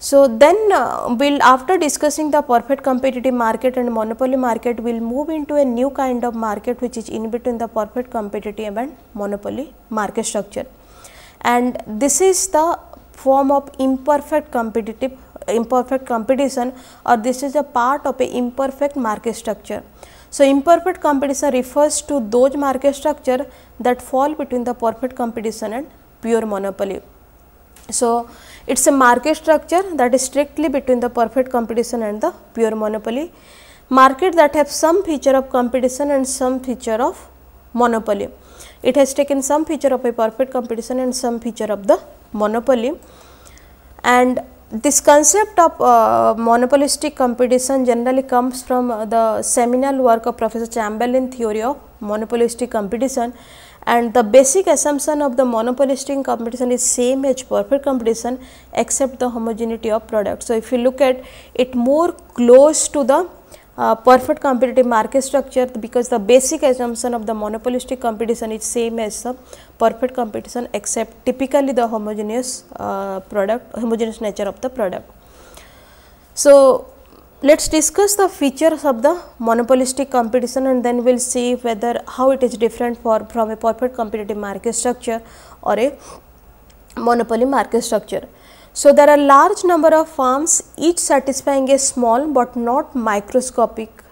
So, then uh, we'll after discussing the perfect competitive market and monopoly market, we'll move into a new kind of market which is in between the perfect competitive and monopoly market structure. And this is the form of imperfect competitive imperfect competition or this is a part of a imperfect market structure. So, imperfect competition refers to those market structure that fall between the perfect competition and pure monopoly. So, it is a market structure that is strictly between the perfect competition and the pure monopoly. Market that have some feature of competition and some feature of monopoly. It has taken some feature of a perfect competition and some feature of the monopoly and this concept of uh, monopolistic competition generally comes from uh, the seminal work of Professor Chamberlain theory of monopolistic competition and the basic assumption of the monopolistic competition is same as perfect competition except the homogeneity of product. So, if you look at it more close to the uh, perfect competitive market structure because the basic assumption of the monopolistic competition is same as the perfect competition except typically the homogeneous uh, product homogeneous nature of the product. So, let us discuss the features of the monopolistic competition and then we will see whether how it is different for from a perfect competitive market structure or a monopoly market structure. So, there are large number of firms each satisfying a small but not microscopic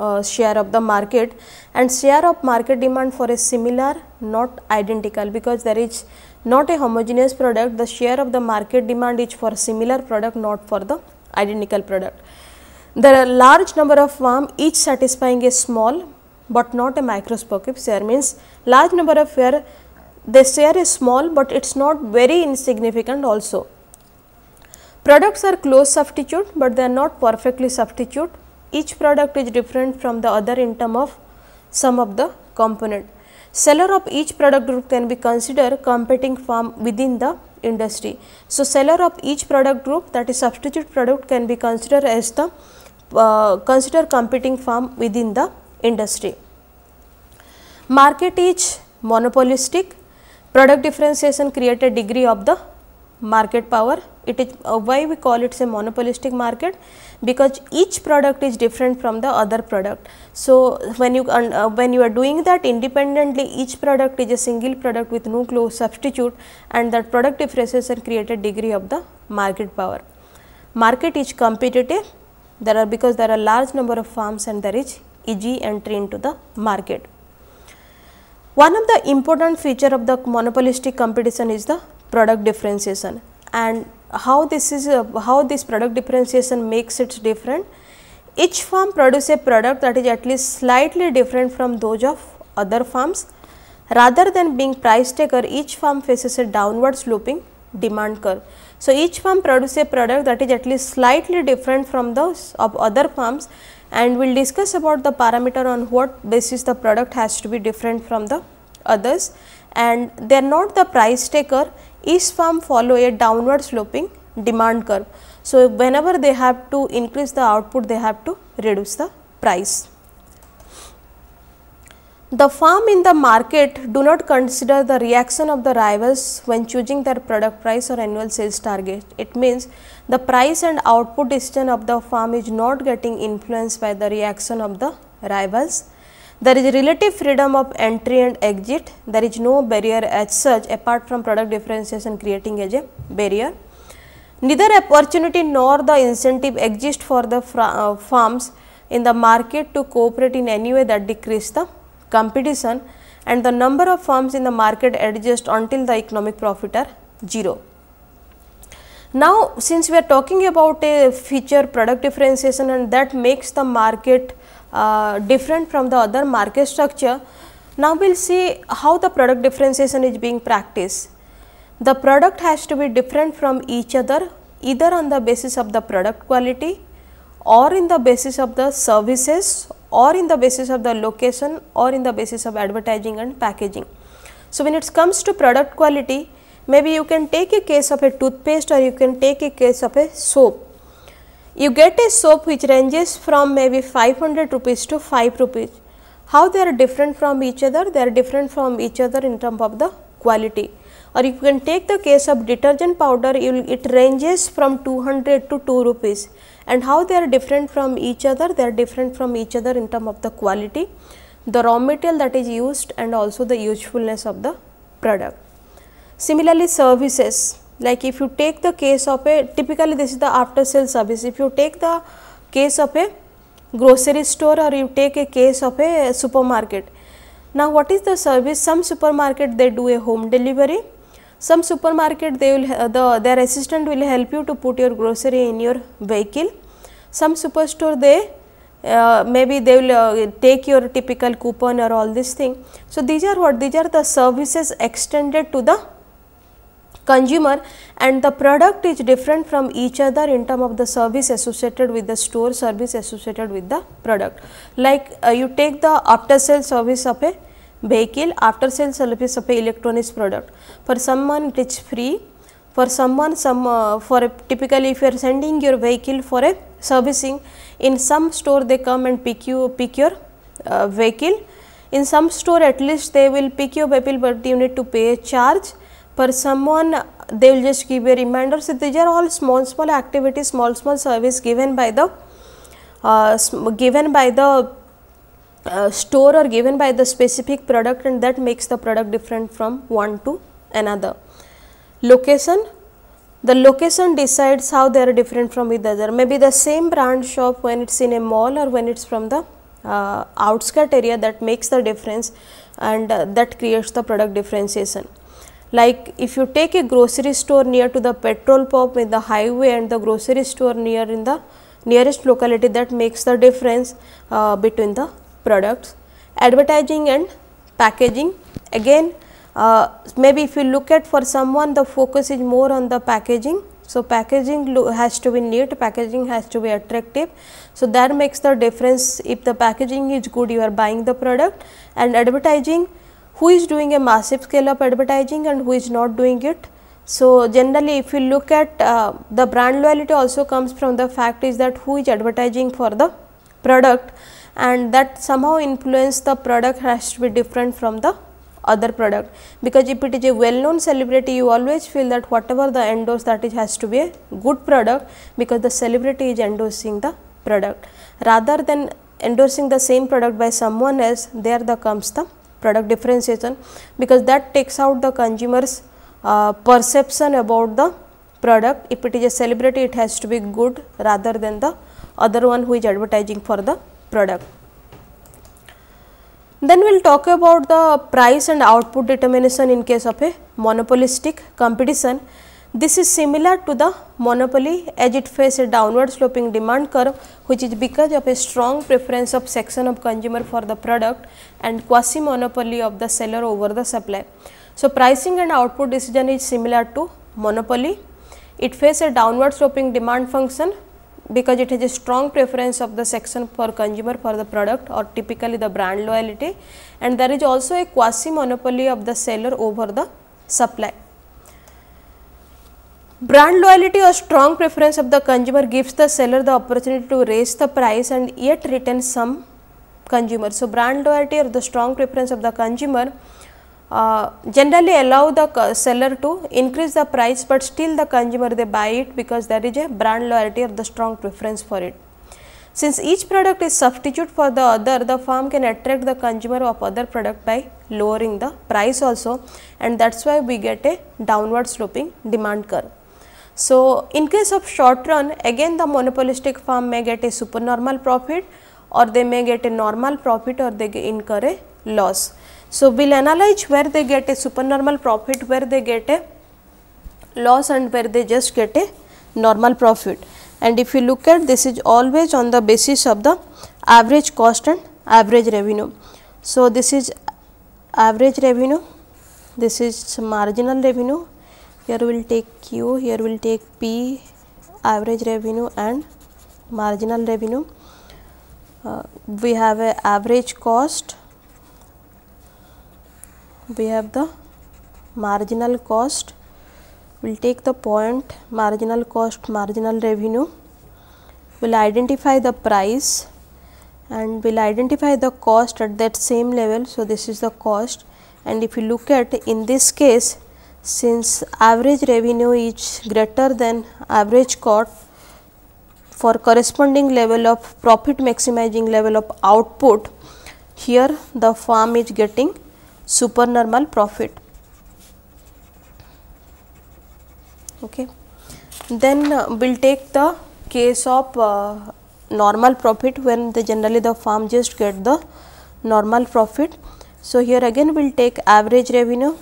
uh, share of the market and share of market demand for a similar not identical because there is not a homogeneous product the share of the market demand is for similar product not for the identical product. There are large number of firm each satisfying a small but not a microscopic share means large number of share they share is small but it is not very insignificant also Products are close substitute, but they are not perfectly substitute. Each product is different from the other in term of sum of the component. Seller of each product group can be considered competing firm within the industry. So, seller of each product group that is substitute product can be considered as the uh, consider competing firm within the industry. Market is monopolistic, product differentiation create a degree of the market power. It is uh, why we call it a monopolistic market because each product is different from the other product. So, when you uh, when you are doing that independently each product is a single product with no close substitute and that product differentiation created degree of the market power. Market is competitive there are because there are large number of firms and there is easy entry into the market. One of the important feature of the monopolistic competition is the product differentiation and how this is uh, how this product differentiation makes it different each farm produce a product that is at least slightly different from those of other farms rather than being price taker each farm faces a downward sloping demand curve so each farm produce a product that is at least slightly different from those of other farms and we'll discuss about the parameter on what basis the product has to be different from the others and they are not the price taker each firm follow a downward sloping demand curve. So, whenever they have to increase the output, they have to reduce the price. The firm in the market do not consider the reaction of the rivals when choosing their product price or annual sales target. It means the price and output decision of the firm is not getting influenced by the reaction of the rivals there is relative freedom of entry and exit. There is no barrier as such apart from product differentiation creating as a barrier. Neither opportunity nor the incentive exist for the uh, firms in the market to cooperate in any way that decrease the competition and the number of firms in the market adjust until the economic profit are 0. Now, since we are talking about a feature product differentiation and that makes the market uh, different from the other market structure. Now, we will see how the product differentiation is being practiced. The product has to be different from each other either on the basis of the product quality or in the basis of the services or in the basis of the location or in the basis of advertising and packaging. So, when it comes to product quality, maybe you can take a case of a toothpaste or you can take a case of a soap you get a soap which ranges from maybe 500 rupees to 5 rupees. How they are different from each other? They are different from each other in terms of the quality. Or you can take the case of detergent powder, will, it ranges from 200 to 2 rupees. And how they are different from each other? They are different from each other in terms of the quality, the raw material that is used and also the usefulness of the product. Similarly, services like if you take the case of a typically this is the after sale service if you take the case of a grocery store or you take a case of a supermarket now what is the service some supermarket they do a home delivery some supermarket they will the their assistant will help you to put your grocery in your vehicle some superstore they uh, maybe they will uh, take your typical coupon or all this thing so these are what these are the services extended to the consumer and the product is different from each other in term of the service associated with the store service associated with the product. Like uh, you take the after sale service of a vehicle, after sale service of a electronics product. For someone it is free, for someone some uh, for a, typically if you are sending your vehicle for a servicing in some store they come and pick you pick your uh, vehicle in some store at least they will pick your vehicle but you need to pay a charge per someone they will just give a reminder. So, these are all small small activities, small small service given by the uh, given by the uh, store or given by the specific product and that makes the product different from one to another. Location, the location decides how they are different from each other. Maybe the same brand shop when it is in a mall or when it is from the uh, outskirt area that makes the difference and uh, that creates the product differentiation. Like if you take a grocery store near to the petrol pump in the highway and the grocery store near in the nearest locality that makes the difference uh, between the products. Advertising and packaging again uh, maybe if you look at for someone the focus is more on the packaging. So, packaging has to be neat, packaging has to be attractive. So, that makes the difference if the packaging is good you are buying the product and advertising who is doing a massive scale of advertising and who is not doing it. So, generally if you look at uh, the brand loyalty also comes from the fact is that who is advertising for the product and that somehow influence the product has to be different from the other product because if it is a well known celebrity you always feel that whatever the endorse that has to be a good product because the celebrity is endorsing the product rather than endorsing the same product by someone else there the comes the product differentiation because that takes out the consumer's uh, perception about the product. If it is a celebrity, it has to be good rather than the other one who is advertising for the product. Then we will talk about the price and output determination in case of a monopolistic competition. This is similar to the monopoly as it faces a downward sloping demand curve which is because of a strong preference of section of consumer for the product and quasi monopoly of the seller over the supply. So, pricing and output decision is similar to monopoly. It faces a downward sloping demand function because it has a strong preference of the section for consumer for the product or typically the brand loyalty and there is also a quasi monopoly of the seller over the supply. Brand loyalty or strong preference of the consumer gives the seller the opportunity to raise the price and yet retain some consumer. So, brand loyalty or the strong preference of the consumer uh, generally allow the seller to increase the price, but still the consumer they buy it because there is a brand loyalty or the strong preference for it. Since each product is substitute for the other, the firm can attract the consumer of other product by lowering the price also and that is why we get a downward sloping demand curve. So, in case of short run again the monopolistic firm may get a supernormal profit or they may get a normal profit or they incur a loss. So, we will analyze where they get a supernormal profit, where they get a loss and where they just get a normal profit. And if you look at this is always on the basis of the average cost and average revenue. So, this is average revenue, this is marginal revenue here we'll take q here we'll take p average revenue and marginal revenue uh, we have a average cost we have the marginal cost we'll take the point marginal cost marginal revenue we'll identify the price and we'll identify the cost at that same level so this is the cost and if you look at in this case since average revenue is greater than average cost for corresponding level of profit maximizing level of output here the farm is getting supernormal profit okay then uh, we'll take the case of uh, normal profit when the generally the farm just get the normal profit so here again we'll take average revenue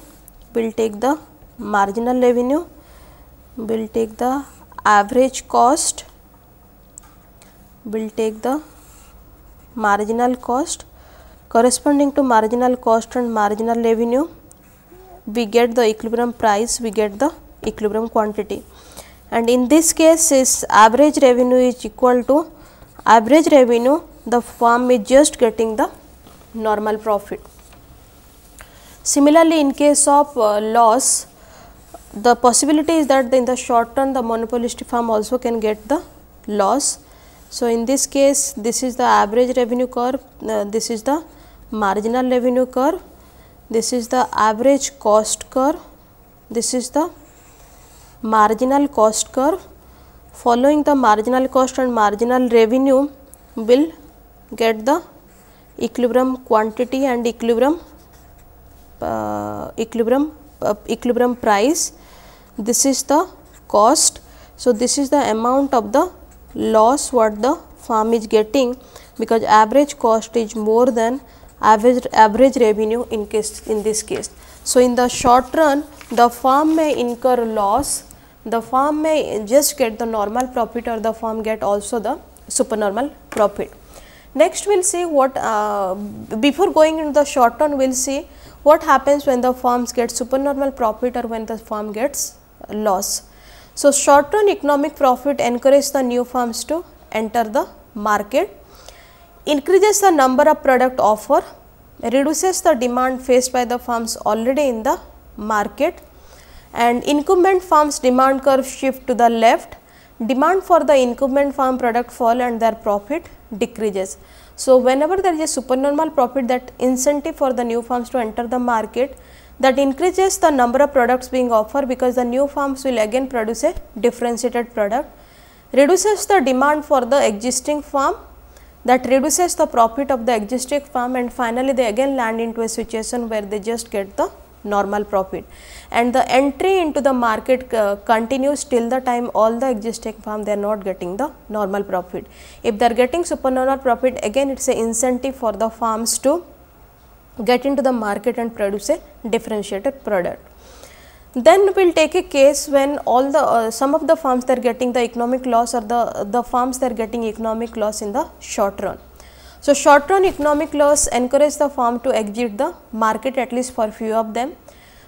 we'll take the marginal revenue we will take the average cost we will take the marginal cost corresponding to marginal cost and marginal revenue we get the equilibrium price we get the equilibrium quantity and in this case is average revenue is equal to average revenue the firm is just getting the normal profit. Similarly, in case of uh, loss the possibility is that in the short run the monopolistic firm also can get the loss. So, in this case this is the average revenue curve, uh, this is the marginal revenue curve, this is the average cost curve, this is the marginal cost curve. Following the marginal cost and marginal revenue will get the equilibrium quantity and equilibrium uh, equilibrium uh, equilibrium price this is the cost. So, this is the amount of the loss what the farm is getting because average cost is more than average average revenue in case in this case. So, in the short run the farm may incur loss, the farm may just get the normal profit or the farm get also the supernormal profit. Next we will see what uh, before going into the short run we will see what happens when the farms get supernormal profit or when the farm gets loss. So, short run economic profit encourages the new firms to enter the market, increases the number of product offer, reduces the demand faced by the firms already in the market and incumbent firms demand curve shift to the left, demand for the incumbent firm product fall and their profit decreases. So, whenever there is a supernormal profit that incentive for the new firms to enter the market, that increases the number of products being offered because the new farms will again produce a differentiated product, reduces the demand for the existing farm, that reduces the profit of the existing farm, and finally, they again land into a situation where they just get the normal profit and the entry into the market uh, continues till the time all the existing farm they are not getting the normal profit. If they are getting supernormal profit again it is a incentive for the farms to get into the market and produce a differentiated product. Then we will take a case when all the uh, some of the firms they are getting the economic loss or the, the firms they are getting economic loss in the short run. So, short run economic loss encourage the firm to exit the market at least for few of them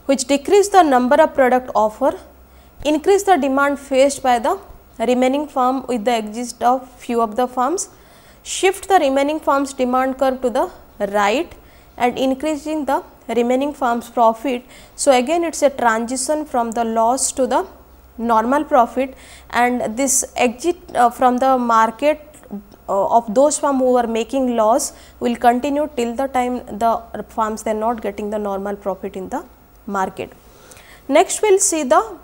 which decrease the number of product offer, increase the demand faced by the remaining firm with the exit of few of the farms, shift the remaining farms demand curve to the right and increasing the remaining firm's profit. So, again it is a transition from the loss to the normal profit and this exit uh, from the market uh, of those firm who are making loss will continue till the time the firms they are not getting the normal profit in the market. Next we will see the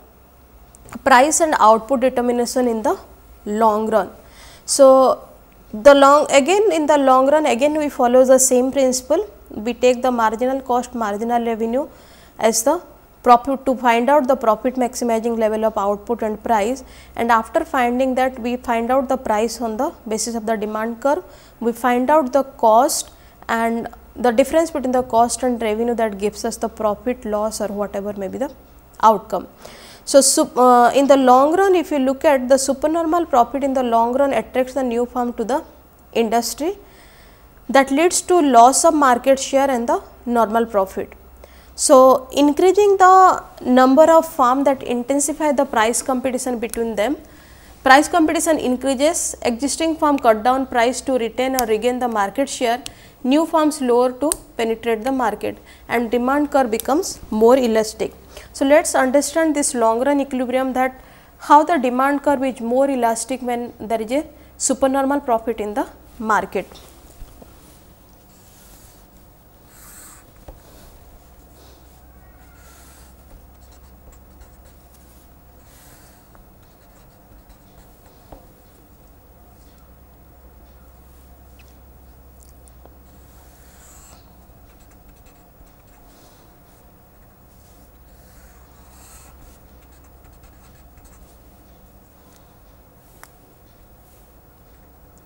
price and output determination in the long run. So, the long again in the long run again we follow the same principle we take the marginal cost marginal revenue as the profit to find out the profit maximizing level of output and price and after finding that we find out the price on the basis of the demand curve we find out the cost and the difference between the cost and revenue that gives us the profit loss or whatever may be the outcome. So, uh, in the long run if you look at the supernormal profit in the long run attracts the new firm to the industry that leads to loss of market share and the normal profit. So, increasing the number of farm that intensify the price competition between them, price competition increases, existing farm cut down price to retain or regain the market share, new farms lower to penetrate the market and demand curve becomes more elastic. So, let us understand this long run equilibrium that how the demand curve is more elastic when there is a supernormal profit in the market.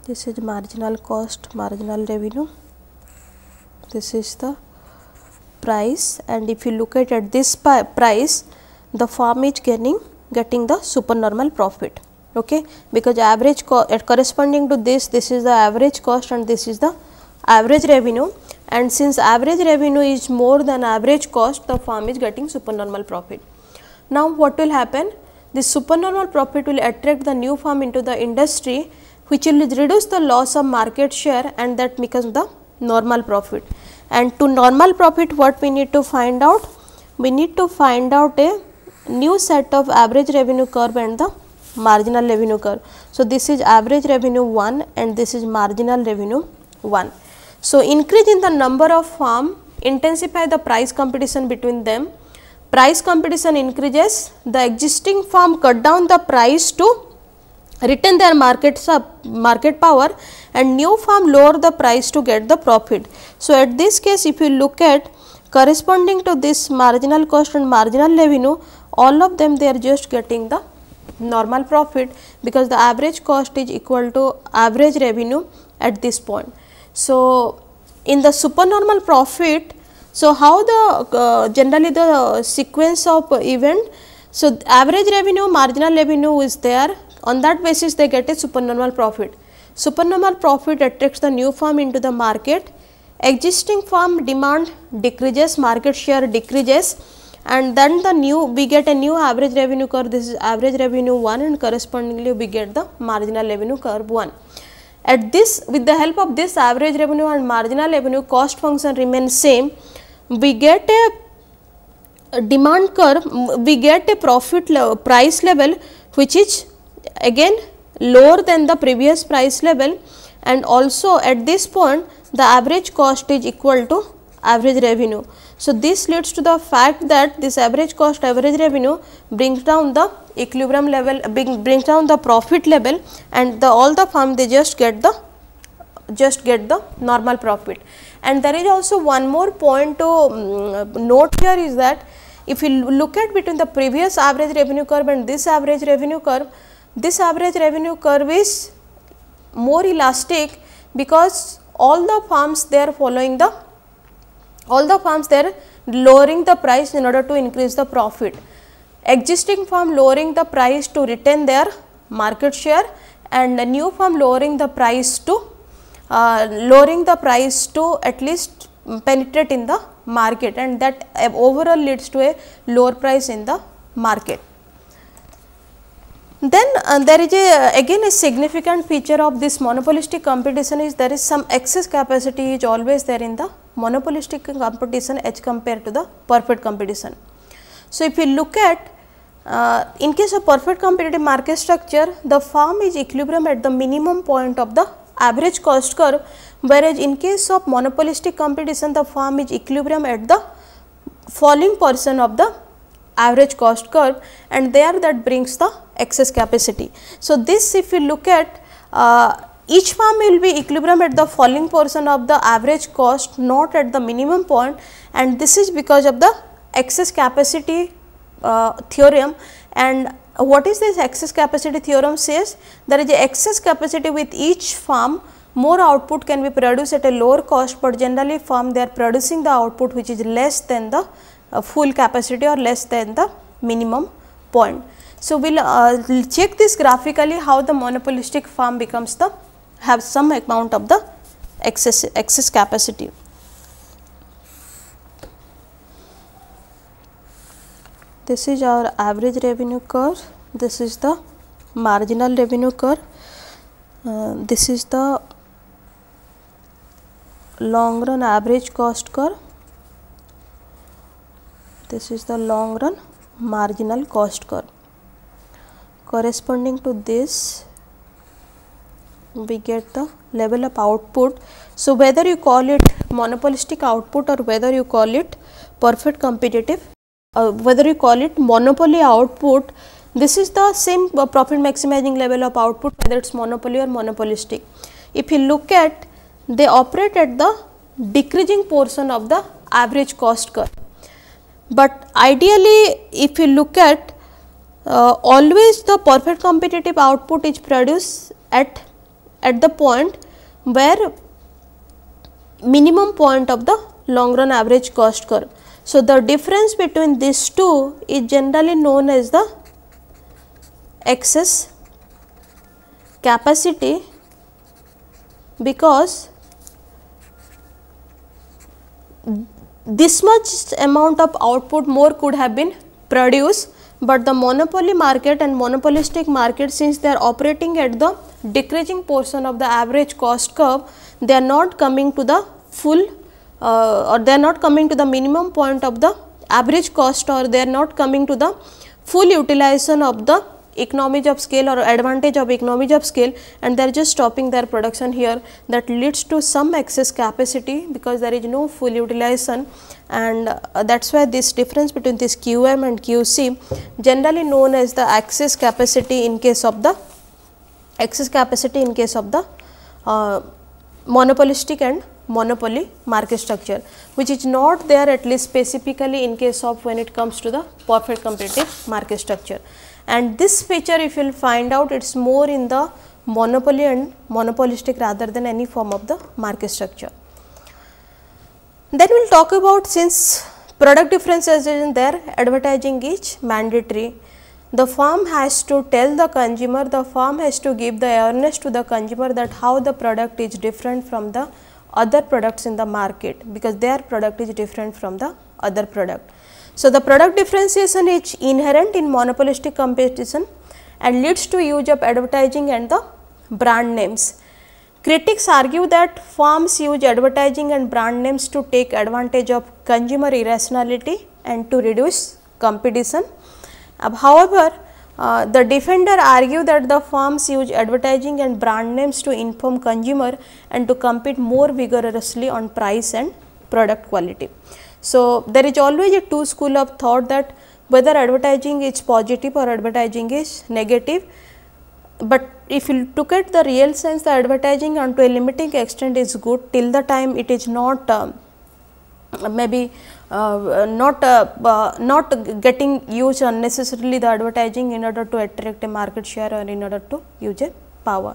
this is marginal cost marginal revenue this is the price and if you look at at this price the firm is getting, getting the supernormal profit okay because average at corresponding to this this is the average cost and this is the average revenue and since average revenue is more than average cost the firm is getting supernormal profit now what will happen this supernormal profit will attract the new firm into the industry which will reduce the loss of market share and that becomes the normal profit. And to normal profit what we need to find out? We need to find out a new set of average revenue curve and the marginal revenue curve. So, this is average revenue 1 and this is marginal revenue 1. So, increase in the number of farm intensify the price competition between them. Price competition increases, the existing farm cut down the price to retain their market sub market power and new firm lower the price to get the profit. So, at this case if you look at corresponding to this marginal cost and marginal revenue all of them they are just getting the normal profit because the average cost is equal to average revenue at this point. So, in the supernormal profit, so how the uh, generally the sequence of event, so average revenue, marginal revenue is there, on that basis, they get a supernormal profit. Supernormal profit attracts the new firm into the market. Existing firm demand decreases, market share decreases and then the new we get a new average revenue curve this is average revenue 1 and correspondingly we get the marginal revenue curve 1. At this with the help of this average revenue and marginal revenue cost function remains same we get a demand curve we get a profit level, price level which is again lower than the previous price level and also at this point the average cost is equal to average revenue. So, this leads to the fact that this average cost average revenue brings down the equilibrium level brings down the profit level and the all the firm they just get the just get the normal profit. And there is also one more point to um, note here is that if you look at between the previous average revenue curve and this average revenue curve this average revenue curve is more elastic because all the farms they are following the all the farms they are lowering the price in order to increase the profit. Existing firm lowering the price to retain their market share and the new firm lowering the price to uh, lowering the price to at least penetrate in the market and that overall leads to a lower price in the market. Then uh, there is a, uh, again a significant feature of this monopolistic competition is there is some excess capacity is always there in the monopolistic competition as compared to the perfect competition. So, if you look at uh, in case of perfect competitive market structure, the firm is equilibrium at the minimum point of the average cost curve, whereas in case of monopolistic competition, the firm is equilibrium at the falling portion of the average cost curve and there that brings the excess capacity. So, this if you look at uh, each farm, will be equilibrium at the falling portion of the average cost not at the minimum point and this is because of the excess capacity uh, theorem and what is this excess capacity theorem says there is a excess capacity with each farm, more output can be produced at a lower cost, but generally farm they are producing the output which is less than the uh, full capacity or less than the minimum point. So, we will uh, check this graphically how the monopolistic firm becomes the have some amount of the excess, excess capacity. This is our average revenue curve, this is the marginal revenue curve, uh, this is the long run average cost curve, this is the long run marginal cost curve corresponding to this we get the level of output. So, whether you call it monopolistic output or whether you call it perfect competitive, uh, whether you call it monopoly output, this is the same uh, profit maximizing level of output whether it is monopoly or monopolistic. If you look at they operate at the decreasing portion of the average cost curve. But ideally if you look at uh, always the perfect competitive output is produced at at the point where minimum point of the long run average cost curve. So, the difference between these two is generally known as the excess capacity because this much amount of output more could have been produced but the monopoly market and monopolistic market since they are operating at the decreasing portion of the average cost curve, they are not coming to the full uh, or they are not coming to the minimum point of the average cost or they are not coming to the full utilization of the economies of scale or advantage of economies of scale and they are just stopping their production here that leads to some excess capacity because there is no full utilization and uh, that is why this difference between this QM and QC generally known as the excess capacity in case of the excess capacity in case of the uh, monopolistic and monopoly market structure which is not there at least specifically in case of when it comes to the perfect competitive market structure and this feature if you will find out it is more in the monopoly and monopolistic rather than any form of the market structure. Then we will talk about since product differences in there advertising is mandatory. The firm has to tell the consumer, the firm has to give the awareness to the consumer that how the product is different from the other products in the market because their product is different from the other product. So, the product differentiation is inherent in monopolistic competition and leads to use of advertising and the brand names. Critics argue that firms use advertising and brand names to take advantage of consumer irrationality and to reduce competition. Uh, however, uh, the defender argue that the firms use advertising and brand names to inform consumer and to compete more vigorously on price and product quality. So, there is always a two school of thought that whether advertising is positive or advertising is negative, but if you look at the real sense the advertising unto a limiting extent is good till the time it is not um, maybe uh, not uh, uh, not getting used unnecessarily the advertising in order to attract a market share or in order to use a power.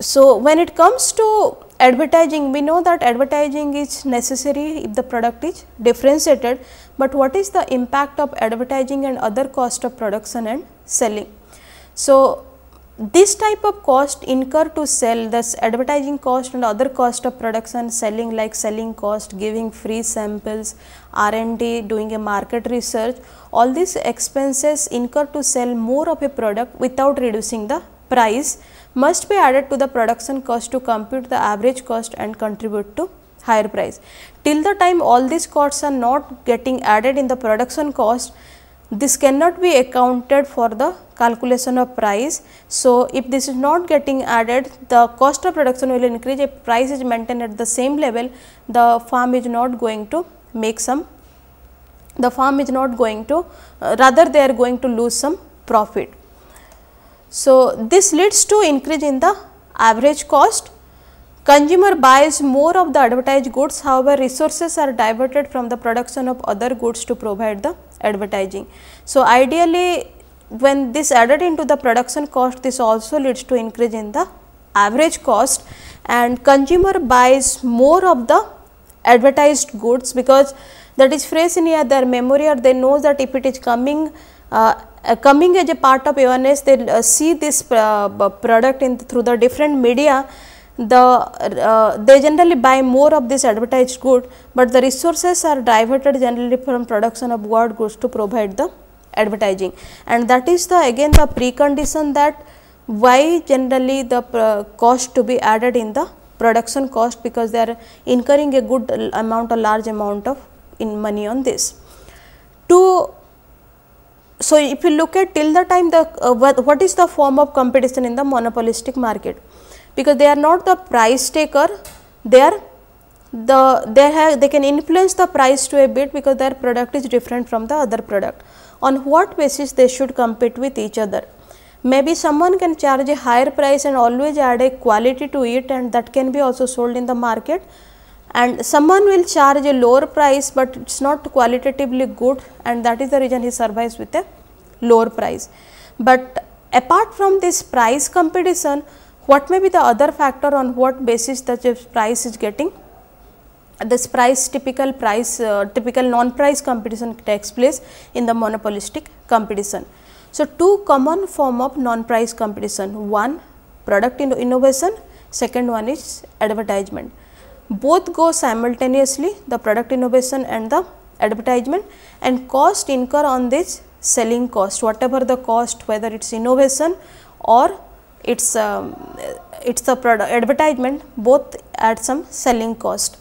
So, when it comes to advertising, we know that advertising is necessary if the product is differentiated, but what is the impact of advertising and other cost of production and selling? So, this type of cost incurred to sell this advertising cost and other cost of production selling like selling cost giving free samples r&d doing a market research all these expenses incurred to sell more of a product without reducing the price must be added to the production cost to compute the average cost and contribute to higher price. Till the time all these costs are not getting added in the production cost, this cannot be accounted for the calculation of price. So, if this is not getting added, the cost of production will increase. If price is maintained at the same level, the farm is not going to make some, the farm is not going to, uh, rather they are going to lose some profit. So, this leads to increase in the average cost. Consumer buys more of the advertised goods, however, resources are diverted from the production of other goods to provide the advertising. So, ideally when this added into the production cost, this also leads to increase in the average cost and consumer buys more of the advertised goods because that is fresh in their memory or they know that if it is coming uh, uh, coming as a part of awareness, they uh, see this uh, product in through the different media. The uh, they generally buy more of this advertised good, but the resources are diverted generally from production of what goods to provide the advertising, and that is the again the precondition that why generally the uh, cost to be added in the production cost because they are incurring a good amount a large amount of in money on this. To so, if you look at till the time the uh, what is the form of competition in the monopolistic market because they are not the price taker they are the they have they can influence the price to a bit because their product is different from the other product on what basis they should compete with each other maybe someone can charge a higher price and always add a quality to it and that can be also sold in the market and someone will charge a lower price, but it is not qualitatively good and that is the reason he survives with a lower price. But apart from this price competition, what may be the other factor on what basis the price is getting? This price typical price uh, typical non price competition takes place in the monopolistic competition. So, two common form of non price competition one product innovation second one is advertisement both go simultaneously the product innovation and the advertisement and cost incur on this selling cost whatever the cost whether it's innovation or it's um, it's the product advertisement both add some selling cost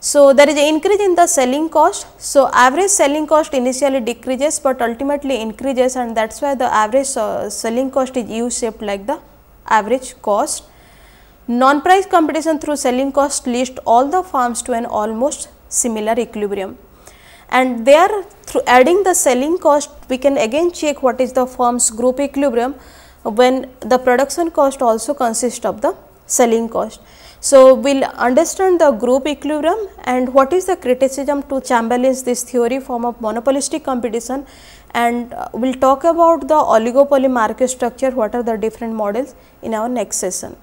so there is an increase in the selling cost so average selling cost initially decreases but ultimately increases and that's why the average uh, selling cost is u shaped like the average cost Non-price competition through selling cost leads all the firms to an almost similar equilibrium. And there through adding the selling cost we can again check what is the firm's group equilibrium when the production cost also consists of the selling cost. So, we will understand the group equilibrium and what is the criticism to Chamberlain's this theory form of monopolistic competition and uh, we will talk about the oligopoly market structure what are the different models in our next session.